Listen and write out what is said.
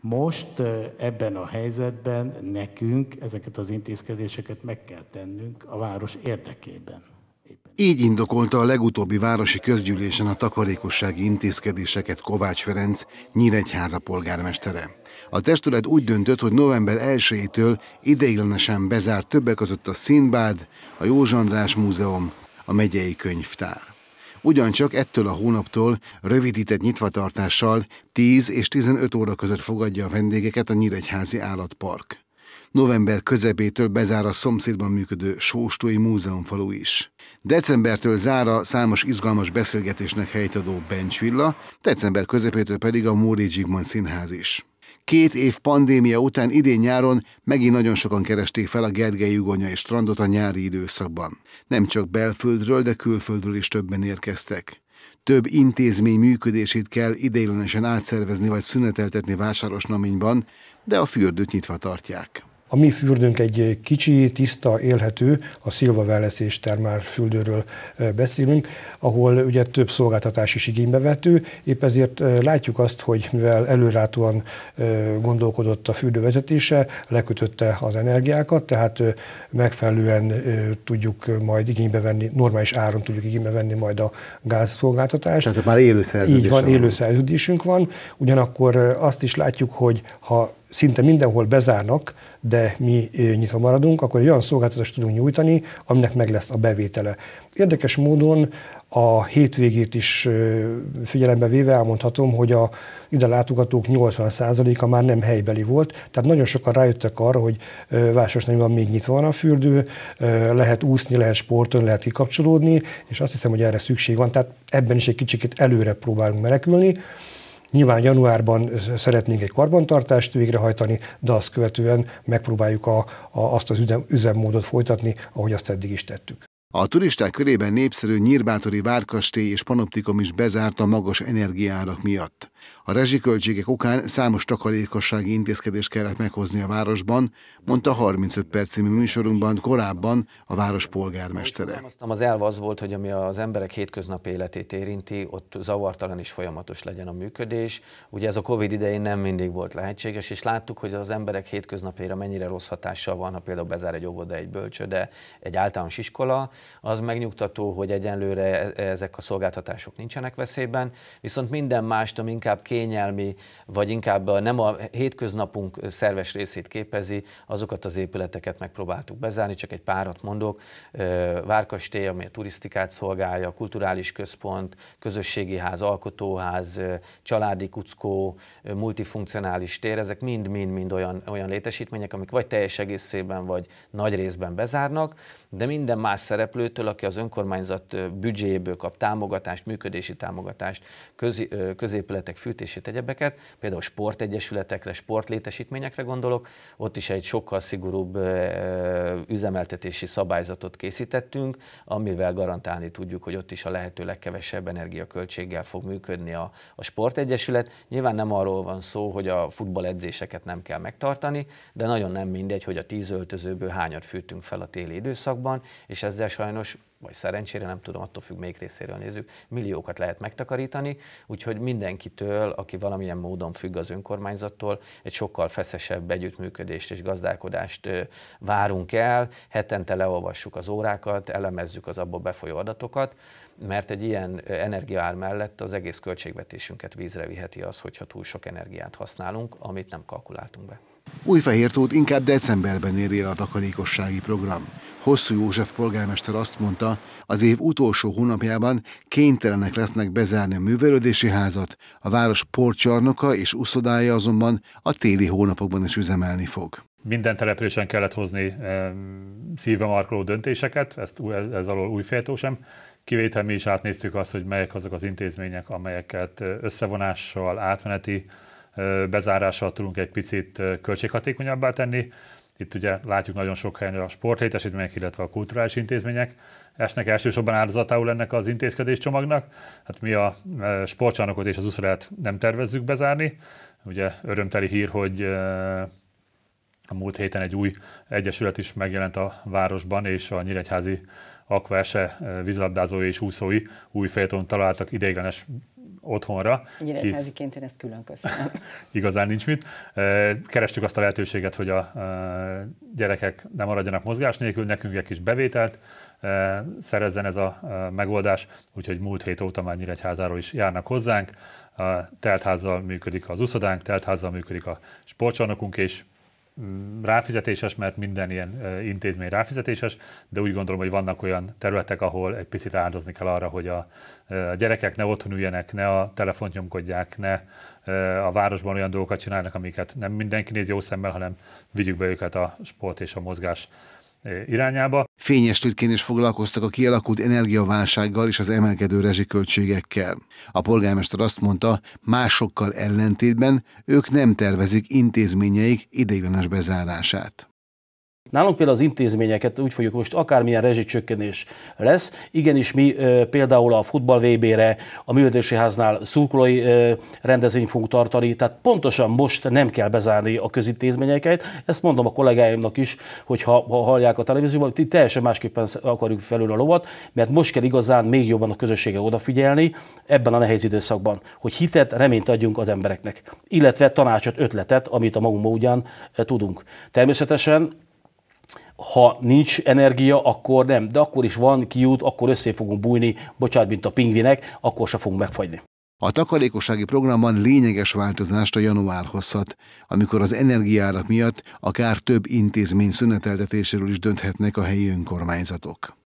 Most ebben a helyzetben nekünk ezeket az intézkedéseket meg kell tennünk a város érdekében. Így indokolta a legutóbbi városi közgyűlésen a takarékossági intézkedéseket Kovács Ferenc, Nyíregyháza polgármestere. A testület úgy döntött, hogy november 1-től ideiglenesen bezár többek között a Színbád, a József András Múzeum, a megyei könyvtár. Ugyancsak ettől a hónaptól rövidített nyitvatartással 10 és 15 óra között fogadja a vendégeket a Nyíregyházi Állatpark. November közepétől bezár a szomszédban működő Sóstói Múzeumfalu is. Decembertől zár a számos izgalmas beszélgetésnek helytadó adó Villa, december közepétől pedig a Móri Zsigmond Színház is. Két év pandémia után idén nyáron megint nagyon sokan keresték fel a Gergely ugonyai és strandot a nyári időszakban. Nem csak belföldről, de külföldről is többen érkeztek. Több intézmény működését kell ideiglenesen átszervezni vagy szüneteltetni vásárosnaményban, de a fürdőt nyitva tartják. A mi fürdőnk egy kicsi, tiszta, élhető, a szilva Wellness és Termár fürdőről beszélünk, ahol ugye több szolgáltatás is igénybe vető, épp ezért látjuk azt, hogy mivel előrátóan gondolkodott a fürdő vezetése, lekötötte az energiákat, tehát megfelelően tudjuk majd igénybe venni, normális áron tudjuk igénybe venni majd a gázszolgáltatást. Tehát már élő szerződés Így van, élő szerződésünk van, ugyanakkor azt is látjuk, hogy ha szinte mindenhol bezárnak, de mi nyitva maradunk, akkor egy olyan szolgáltatást tudunk nyújtani, aminek meg lesz a bevétele. Érdekes módon a hétvégét is figyelembe véve elmondhatom, hogy a ide látogatók 80%-a már nem helybeli volt, tehát nagyon sokan rájöttek arra, hogy van még nyitva van a fürdő, lehet úszni, lehet sportolni, lehet kikapcsolódni, és azt hiszem, hogy erre szükség van, tehát ebben is egy kicsit előre próbálunk menekülni. Nyilván januárban szeretnénk egy karbantartást végrehajtani, de azt követően megpróbáljuk a, a, azt az üzem, üzemmódot folytatni, ahogy azt eddig is tettük. A turisták körében népszerű Nyírbátori várkastély és panoptikum is bezárt a magas energiárak miatt. A rezsiköltségek okán számos takarékossági intézkedést kellett meghozni a városban, mondta 35 perc című műsorunkban korábban a város polgármestere. Az elv az volt, hogy ami az emberek hétköznapi életét érinti, ott zavartalan és folyamatos legyen a működés. Ugye ez a Covid idején nem mindig volt lehetséges, és láttuk, hogy az emberek hétköznapére mennyire rossz hatással van, ha például bezár egy óvoda, egy bölcsőde, egy általános iskola. Az megnyugtató, hogy egyenlőre e-, ezek a szolgáltatások nincsenek veszélyben, viszont minden mást, ami inkább kényelmi, vagy inkább nem a hétköznapunk szerves részét képezi, azokat az épületeket megpróbáltuk bezárni, csak egy párat mondok. Várkastély, ami a turisztikát szolgálja, kulturális központ, közösségi ház, alkotóház, családi kuckó, multifunkcionális tér, ezek mind-mind-mind olyan, olyan létesítmények, amik vagy teljes egészében, vagy nagy részben bezárnak, de minden más szereplőtől, aki az önkormányzat büdzséjéből kap támogatást, működési támogatást, közi, középületek fűtését, egyebeket, például sportegyesületekre, sportlétesítményekre gondolok, ott is egy sokkal szigorúbb üzemeltetési szabályzatot készítettünk, amivel garantálni tudjuk, hogy ott is a lehető legkevesebb energiaköltséggel fog működni a, a sportegyesület. Nyilván nem arról van szó, hogy a futballedzéseket nem kell megtartani, de nagyon nem mindegy, hogy a tíz öltözőből hányat fűtünk fel a téli időszakban, és ezzel sajnos vagy szerencsére, nem tudom, attól függ, melyik részéről nézzük, milliókat lehet megtakarítani, úgyhogy mindenkitől, aki valamilyen módon függ az önkormányzattól, egy sokkal feszesebb együttműködést és gazdálkodást várunk el, hetente leolvassuk az órákat, elemezzük az abból befolyó adatokat, mert egy ilyen energiaár mellett az egész költségvetésünket vízre viheti az, hogyha túl sok energiát használunk, amit nem kalkuláltunk be. Új Fehértót inkább decemberben ér el a takarékossági program. Hosszú József polgármester azt mondta, az év utolsó hónapjában kénytelenek lesznek bezárni a művelődési házat, a város portcsarnoka és uszodája azonban a téli hónapokban is üzemelni fog. Minden településen kellett hozni szívbe markoló döntéseket, ezt, ez alól új féltó sem. Kivétel mi is átnéztük azt, hogy melyek azok az intézmények, amelyeket összevonással, átmeneti bezárással tudunk egy picit költséghatékonyabbá tenni. Itt ugye látjuk nagyon sok helyen a sportlétesítmények, illetve a kulturális intézmények esnek elsősorban áldozatául ennek az intézkedés csomagnak. Hát mi a sportcsarnokot és az úszodát nem tervezzük bezárni. Ugye örömteli hír, hogy a múlt héten egy új egyesület is megjelent a városban, és a nyíregyházi akvese eh, vízlabdázói és úszói új fejton találtak ideiglenes otthonra. Nyíregyháziként én ezt külön köszönöm. igazán nincs mit. Eh, kerestük azt a lehetőséget, hogy a eh, gyerekek nem maradjanak mozgás nélkül, nekünk egy kis bevételt szerezzen ez a megoldás, úgyhogy múlt hét óta már Nyíregyházáról is járnak hozzánk. A teltházzal működik az uszodánk, teltházzal működik a sportcsarnokunk, és Mm, ráfizetéses, mert minden ilyen intézmény ráfizetéses, de úgy gondolom, hogy vannak olyan területek, ahol egy picit áldozni kell arra, hogy a, a gyerekek ne otthon üljenek, ne a telefont nyomkodják, ne a városban olyan dolgokat csinálnak, amiket nem mindenki néz jó szemmel, hanem vigyük be őket a sport és a mozgás irányába. Fényes ritkén is foglalkoztak a kialakult energiaválsággal és az emelkedő rezsiköltségekkel. A polgármester azt mondta, másokkal ellentétben ők nem tervezik intézményeik ideiglenes bezárását. Nálunk például az intézményeket úgy fogjuk most, akármilyen rezsicsökkenés lesz, igenis mi e, például a futball VB-re, a művelési háznál szurkolói e, rendezvényt fogunk tartani, tehát pontosan most nem kell bezárni a közintézményeket. Ezt mondom a kollégáimnak is, hogy ha, hallják a televízióban, hogy teljesen másképpen akarjuk felül a lovat, mert most kell igazán még jobban a közössége odafigyelni ebben a nehéz időszakban, hogy hitet, reményt adjunk az embereknek, illetve tanácsot, ötletet, amit a magunk módján tudunk. Természetesen ha nincs energia, akkor nem, de akkor is van kiút, akkor össze fogunk bújni, bocsánat, mint a pingvinek, akkor se fogunk megfagyni. A takarékossági programban lényeges változást a január hozhat, amikor az energiárak miatt akár több intézmény szüneteltetéséről is dönthetnek a helyi önkormányzatok.